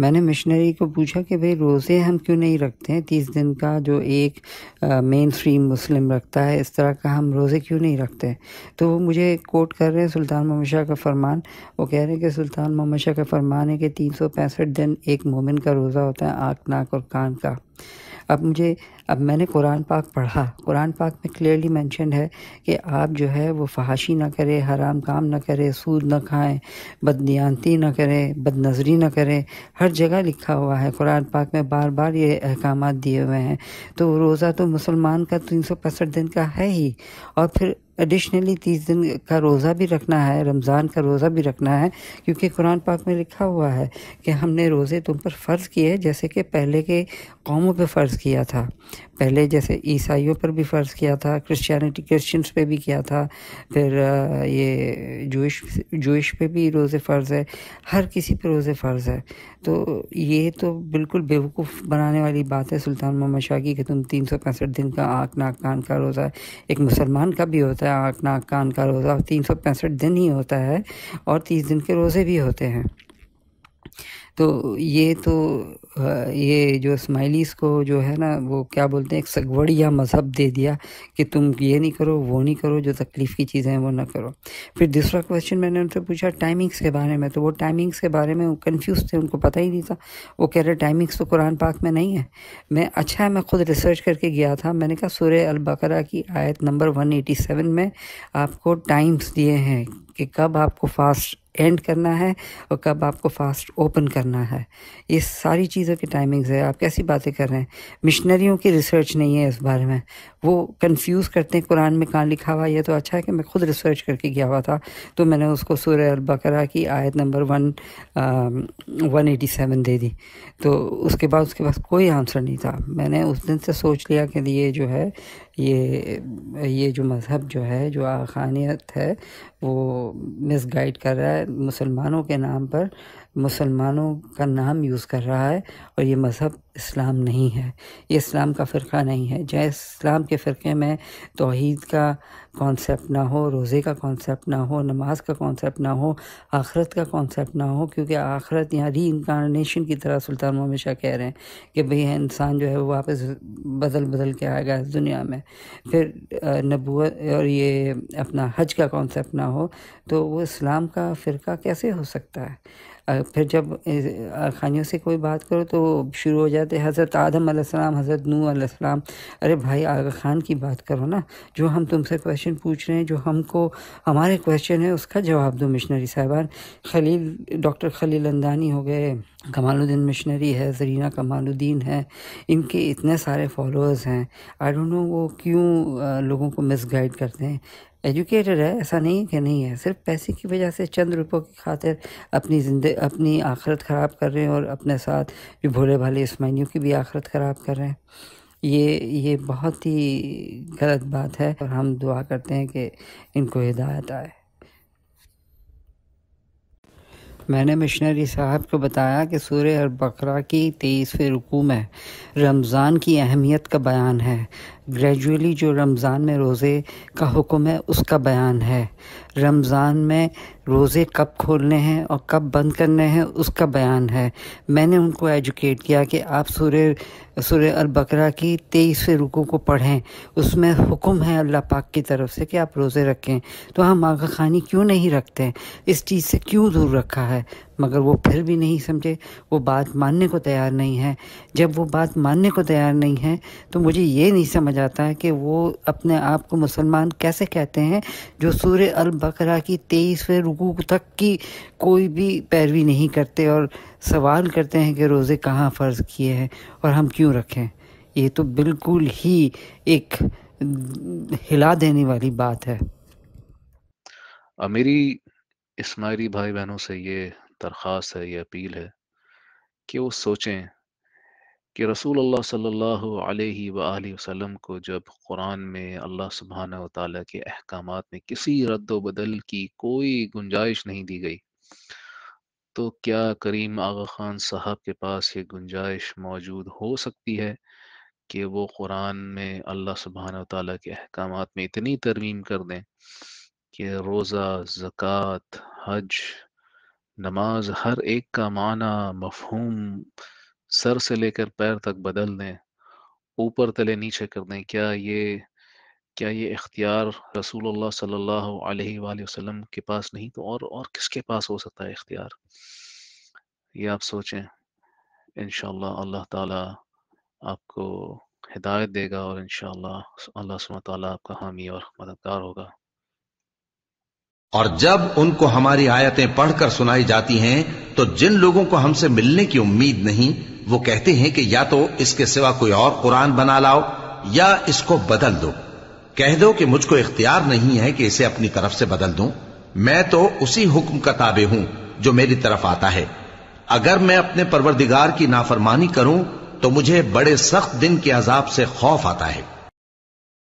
मैंने मिशनरी को पूछा कि भाई रोज़े हम क्यों नहीं रखते हैं तीस दिन का जो एक मेन स्ट्रीम मुस्लिम रखता है इस तरह का हम रोज़े क्यों नहीं रखते हैं? तो वो मुझे कोट कर रहे हैं सुल्तान मोहम्मद शाह का फरमान वो कह रहे हैं कि सुल्तान मोहम्मद शाह का फरमान है कि तीन सौ पैंसठ दिन एक मोमिन का रोज़ा होता है आँख नाक और कान का अब मुझे अब मैंने कुरान पाक पढ़ा कुरान पाक में क्लियरली मेंशन है कि आप जो है वो फहाशी ना करें हराम काम ना करें सूद ना खाएं बदनियानती ना करें बदनजरी ना करें हर जगह लिखा हुआ है कुरान पाक में बार बार ये अहकाम दिए हुए हैं तो रोज़ा तो मुसलमान का तीन दिन का है ही और फिर एडिशनली तीस दिन का रोज़ा भी रखना है रमज़ान का रोज़ा भी रखना है क्योंकि कुरान पाक में लिखा हुआ है कि हमने रोज़े तुम पर फ़र्ज़ किए जैसे कि पहले के कौमों पर फ़र्ज़ किया था पहले जैसे ईसाइयों पर भी फ़र्ज़ किया था क्रिश्चियनिटी क्रिश्चियंस पे भी किया था फिर ये जूश जूश पे भी रोज़े फ़र्ज़ है हर किसी पर रोज़े फ़र्ज़ है तो ये तो बिल्कुल बेवकूफ़ बनाने वाली बात है सुल्तान मोहम्मद शाह की कि तुम तीन सौ पैंसठ दिन का आँख नाक कान का रोज़ा एक मुसलमान का भी होता है होता है आँख नाक कान का रोज़ा तीन सौ पैंसठ दिन ही होता है और तीस दिन के रोज़े भी होते हैं तो ये तो ये जो स्माइलीस को जो है ना वो क्या बोलते हैं एक सगवड़ या मज़हब दे दिया कि तुम ये नहीं करो वो नहीं करो जो तकलीफ़ की चीज़ें हैं वो ना करो फिर दूसरा क्वेश्चन मैंने उनसे पूछा टाइमिंग्स के बारे में तो वो टाइमिंग्स के बारे में कन्फ्यूज़ थे उनको पता ही नहीं था वो कह रहे टाइमिंग्स तो कुरान पाक में नहीं है मैं अच्छा है मैं ख़ुद रिसर्च करके गया था मैंने कहा सूर्य अलबकरा की आयत नंबर वन में आपको टाइम्स दिए हैं कि कब आपको फास्ट एंड करना है और कब आपको फास्ट ओपन करना है ये सारी चीज़ों की टाइमिंग्स है आप कैसी बातें कर रहे हैं मिशनरियों की रिसर्च नहीं है इस बारे में वो कंफ्यूज करते हैं कुरान में कहाँ लिखा हुआ यह तो अच्छा है कि मैं खुद रिसर्च करके गया हुआ था तो मैंने उसको सूर अलबकरा की आयत number one one eighty seven दे दी तो उसके बाद उसके पास कोई आंसर नहीं था मैंने उस दिन से सोच लिया कि ये जो है ये ये जो मज़हब जो है जो आखानियत है वो मिसगाइड कर रहा है मुसलमानों के नाम पर मुसलमानों का नाम यूज़ कर रहा है और ये मज़हब इस्लाम नहीं है ये इस्लाम का फ़िरका नहीं है जैसे इस्लाम के फ़िरके में तोहद का कॉन्सेप्ट ना हो रोज़े का कॉन्सेप्ट ना हो नमाज का कॉन्सेप्ट ना हो आखरत का कॉन्सेप्ट ना हो क्योंकि आखरत यहाँ री इनकारनेशन की तरह सुल्तान हमेशा कह रहे हैं कि भैया इंसान जो है वो वापस बदल बदल के आएगा इस दुनिया में फिर नबूत और ये अपना हज का कॉन्सेप्ट ना हो तो वो इस्लाम का फ़िरका कैसे हो सकता है फिर जब खानियों से कोई बात करो तो शुरू हो जाते हज़रत आदम आसमाम हज़रत नू आसम अरे भाई आगा ख़ान की बात करो ना जो हम तुमसे क्वेश्चन पूछ रहे हैं जो हमको हमारे क्वेश्चन है उसका जवाब दो मिशनरी साहबान खलील डॉक्टर खलील अंदानी हो गए कमालुद्दीन मिशनरी है जरीना कमालुद्दीन है इनके इतने सारे फॉलोअर्स हैं आई डोंट नो वो क्यों लोगों को मिसगाइड करते हैं एजुकेटेड है ऐसा नहीं है कि नहीं है सिर्फ पैसे की वजह से चंद रुपयों की खातिर अपनी जिंदगी अपनी आखरत ख़राब कर रहे हैं और अपने साथ जो भोले भाले इसमाइनियों की भी आखरत ख़राब कर रहे हैं ये ये बहुत ही गलत बात है और हम दुआ करते हैं कि इनको हिदायत आए मैंने मिशनरी साहब को बताया कि सूर्य और बकरा की तेईसवें रुकू में रमज़ान की अहमियत का बयान है ग्रेजुअली जो रमज़ान में रोज़े का हुक्म है उसका बयान है रमज़ान में रोज़े कब खोलने हैं और कब बंद करने हैं उसका बयान है मैंने उनको एजुकेट किया कि आप सूर्य सूर्य बकरा की तेईसवें रुको को पढ़ें उसमें हुक्म है अल्लाह पाक की तरफ से कि आप रोज़े रखें तो हम आगा खानी क्यों नहीं रखते इस चीज़ से क्यों दूर रखा है मगर वो फिर भी नहीं समझे वो बात मानने को तैयार नहीं है जब वो बात मानने को तैयार नहीं है तो मुझे ये नहीं समझ आता है कि वो अपने आप को मुसलमान कैसे कहते हैं जो सूर अल बकरा की तेईसवें रुकू तक की कोई भी पैरवी नहीं करते और सवाल करते हैं कि रोज़े कहाँ फ़र्ज़ किए हैं और हम क्यों रखें ये तो बिल्कुल ही एक हिला देने वाली बात है मेरी इस्माइली भाई बहनों से ये दरख्वास है या अपील है कि वो सोचें कि रसूल अल्लाह सल्लल्लाहु अलैहि वसल्लम को जब कुरान में अल्लाह सुबहाना ताली के अहकाम में किसी रद्द बदल की कोई गुंजाइश नहीं दी गई तो क्या करीम आगा खान साहब के पास ये गुंजाइश मौजूद हो सकती है कि वो कुरान में अल्लाह सुबहाना ताली के अहकाम में इतनी तरमीम कर दें कि रोज़ा जक़ात हज नमाज हर एक का माना मफहूम सर से लेकर पैर तक बदल दें ऊपर तले नीचे कर दें क्या ये क्या ये इख्तियार रसूल सल्लल्लाहु अलैहि वसल्लम के पास नहीं तो और और किसके पास हो सकता है इख्तियार ये आप सोचें इन अल्लाह ताला आपको हिदायत देगा और इन अल्लाह सुबह आपका हामी और मददगार होगा और जब उनको हमारी आयतें पढ़कर सुनाई जाती हैं तो जिन लोगों को हमसे मिलने की उम्मीद नहीं वो कहते हैं कि या तो इसके सिवा कोई और कुरान बना लाओ या इसको बदल दो कह दो कि मुझको इख्तियार नहीं है कि इसे अपनी तरफ से बदल दूं मैं तो उसी हुक्म का ताबे हूं जो मेरी तरफ आता है अगर मैं अपने परवरदिगार की नाफरमानी करूं तो मुझे बड़े सख्त दिन के अजाब से खौफ आता है